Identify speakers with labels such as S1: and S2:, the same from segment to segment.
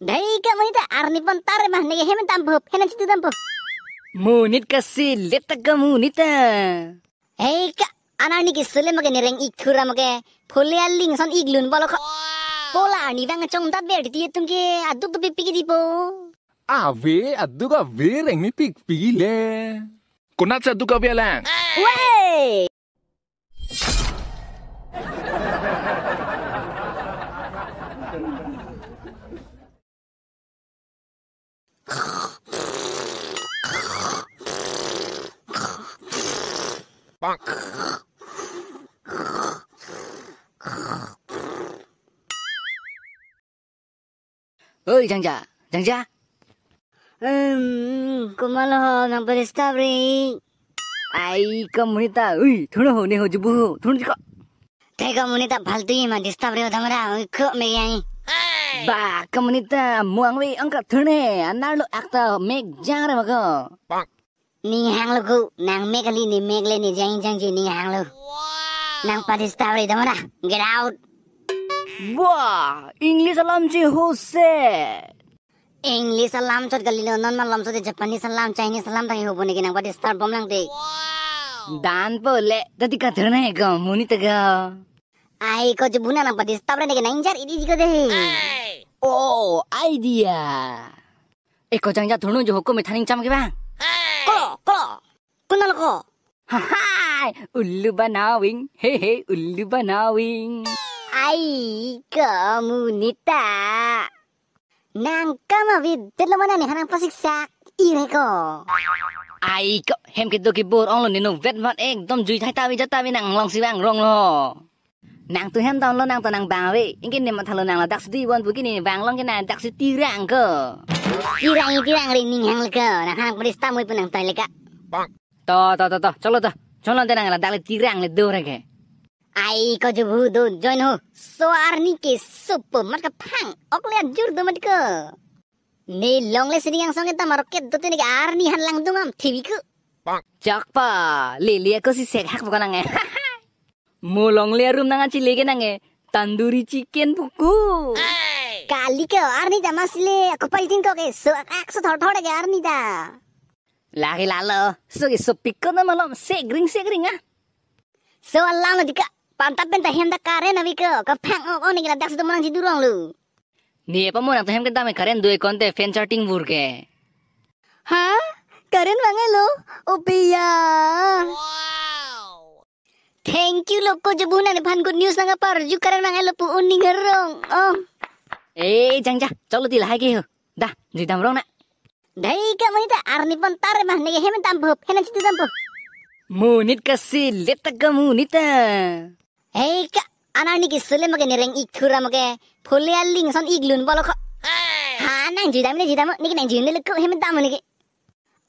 S1: Dari ka manita arni pantar mah nege hemen tampo henan situ tampo. Munit kasi leta ka munita. Hey ka anani ki sule mage nereng ikura mage phole alling son iglun bolo ko. Pola ani vanga chong dat ber di tum ke aduk tu pipi ki dipo.
S2: Ave aduk ave reng mi pik pile. Kunatsa aduk ave la. Hey! ơi chàng
S1: Oi, chàng Jangja. Um, kumalo nang pagdiscovery. Ay, kamunita. Uy, thuno ho ne ho jubu ho. Thuno jiko. Te kamunita phaltu hi ma discovery ho thamra. Uy, kho me yahi. Ba, kamunita muang we angka thune. Anarlo akta meg jang ra mago. Bang. ning hangluku nang megali ni megle ni jang jang ji ning hanglu nang padistawi damara get out वाह English अलाम जी हो English अलाम छोट गली no none मलाम छोटे जापानीज अलाम चाइनीज अलाम तंगे हो बोने के नंग बड़ी बम लंग दे दान बोले दति कथर ना है गम मुनि तग आई को जुबुना ना बड़ी स्टार के नाइन जार इदी को दे ओ आइडिया एको जंग जा जो हको मिठानिंग चाम के बा Hai, ullu banawing, hehe, ullu banawing. Ay, kamu nita. Nang kama vid, tila mana nih hanang pasiksak, ire ko. Ay, ko, hem kido kibur, ong lo nino vet vat ek, tom jui thai tawi jatawi nang long si bang rong lo. Nang tu hem tong lo nang to nang bang we, ingin ni matalo nang la dak sudi won bukin ni bang long kena dak si tirang ko. Tirang tirang ri ning hang lo ko, nang hanang peristamui punang toileka. Bang. তো তো তো তো চলো তো চলো দে রাঙলা দালে তীরে আঙলে দেও রেখে আই কজু ভু দো জয়েন হো সো আর নি কে সুপ মাটকা ফাং অকলে জুর দো মাটকা নে লংলে সিরিং আং সঙ্গে তামার কে দো তেনে আর নি হান লাং দো মাম থিবি কু চাক পা লে লিয়া কসি সেক হাক বকা নাঙে মো লংলে রুম নাঙা চি লেগে নাঙে তান্দুরি চিকেন পুকু কালি কে আর নি জামাসিলে কপাই দিন ককে সো একশো থর থর আর নি Lari lalo, suri suppikku na malam segring segring ah. So Allah na dika, pantat benta henda karen na ah, wiko, kapang ok oh, onik oh, na daksa tumanang si durong lu. Nih apa mo nanti tuhem kita main karen dua konte fan charting burke. Ha? Karen bangai lo? ya. Wow. Thank you lo, loko jebunan depan good news nanga par, ju karen bangai lo pu uning gerong. Oh. Eh, jang jang, cok lo yuk. dah, jadi damrong nak. Dari ikat wanita arni pun tarik mah nege hemen tampuh, hena situ tampuh. Munit kasih letak kamu munita. Hei kak, anak ini kisulnya maka nereng ikhura maka poli aling son iglun polo kok. Hana yang jidamu, jidamu, nike nang jidamu lukuk hemen tamu nike.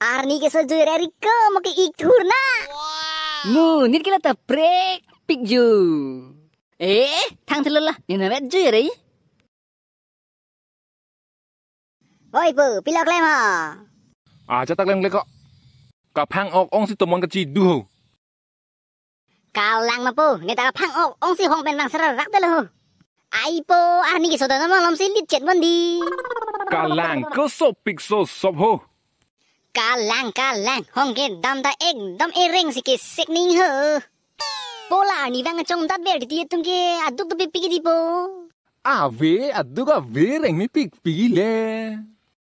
S1: Arni kisul juga dari ke maka ikhura na. Munit kila tak prek pikju. Eh, tang telur lah, ini namanya juga โอ้ยปูพี่เล็กเลยมา
S2: อ่าจะตักเล็งเล็กก็กับพังออกองสิตมอนกจีดู
S1: กาลังมาปูเนี่ยแต่กัพังออกองสิหงเป็นนางสระรักเด้เลยไอปูอันนี้ก็สุดน้ำมันลำสิลิดเจ็ดวันดี
S2: กาลังก็สบปิกโซสบหู
S1: กาลังกาลังห้องเกดดำตาเอ็งดำเอริงสิกิสิกนิ่งเหอปูลาหนี่ว่างกันจงดัดเวรดีเอตุ้งเกอัดดุกตุบิปิกดีปู
S2: อาเวอัดดุกอาเวเร่งมีปิกปีเลย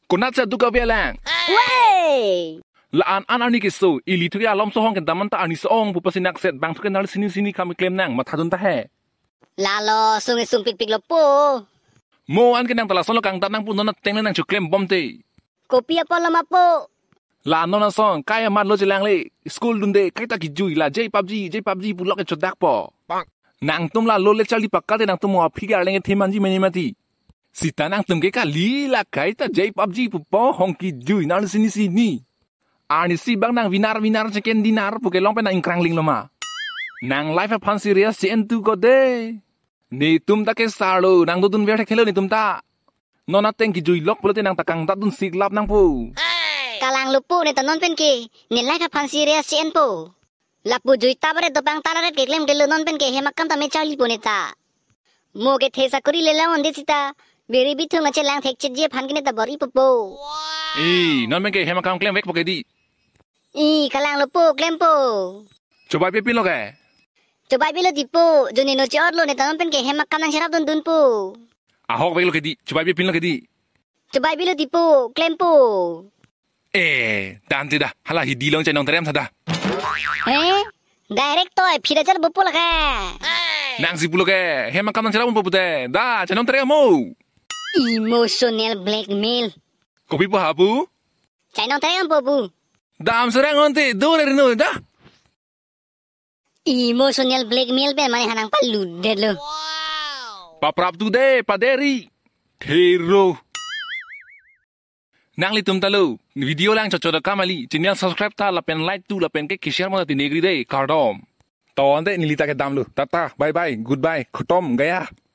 S2: Konacha duka bialang. Wey! Laan an ani ke so ili thuri alom so hong kan daman ta ani so ong pu pasinak set bang thukan nal sini sini kami claim nang matha dun ta he.
S1: Lalo sung sung pik pik lo po.
S2: Mo an kenang tala solo kang tanang pun nonat teng nang chu claim bom te.
S1: Kopi apa lama po?
S2: La nona song kaya mat lo jelang le school dun de kai ta ki jui la jay PUBG jay PUBG pu lo ke chodak po. Nang tum la lo le chali pakka de nang tum mo phi ga lenge theman ji meni mati. Si tanang tumke ka lila kaita jai PUBG pupo ki jui na sini sini. Ani si bang nang winar winar ceken dinar puke lompe na ingkrang ling loma. Nang life pan serious si entu kode. Ni tum ta ke salo nang tutun biar khelo ni tum ta. Nona teng ki jui lok pulote nang takang ta tun siglap nang pu.
S1: Kalang lupu ni tanon pen ki ni life pan serious si enpu. Lapu jui tabare topang talaret ke klem gelo non pen ke hemakam ta me chali ni ta ke thesa kuri lela onde sita Beri tuh macam lang tekcet dia pangkine ta bari popo.
S2: Ih, non mengke hema kang klem wek pokai
S1: Ih, kalang lopo klem po.
S2: Coba pipi lo kae.
S1: Coba pipi lo tipu, joni no cior lo ne tampen ke hema kanang syarap dun dun po.
S2: Ahok wek lo kedi, coba pipi lo kedi.
S1: Coba pipi lo tipu klem po.
S2: Eh, dan tidak, halah hidi long cenong terem sada.
S1: Eh, direct toy, pira jar bopo lo kae.
S2: Nang si pulo kae, hema kanang syarap pun popo teh. Da, cenong terem mau. Emotional blackmail. Kopi po bu? Cai nong tayang po bu. Dam surang onti dure rinu da.
S1: Emotional blackmail be mane hanang pa lo. Wow.
S2: Pa tu de pa deri. Nang li tum talo. Video lang cocok da kamali. Channel subscribe ta lapen like tu lapen ke share mo tinegri de kardom. तो अंदे नीलिता ke दाम Tata, bye bye Goodbye. Kutom, gaya. gaya.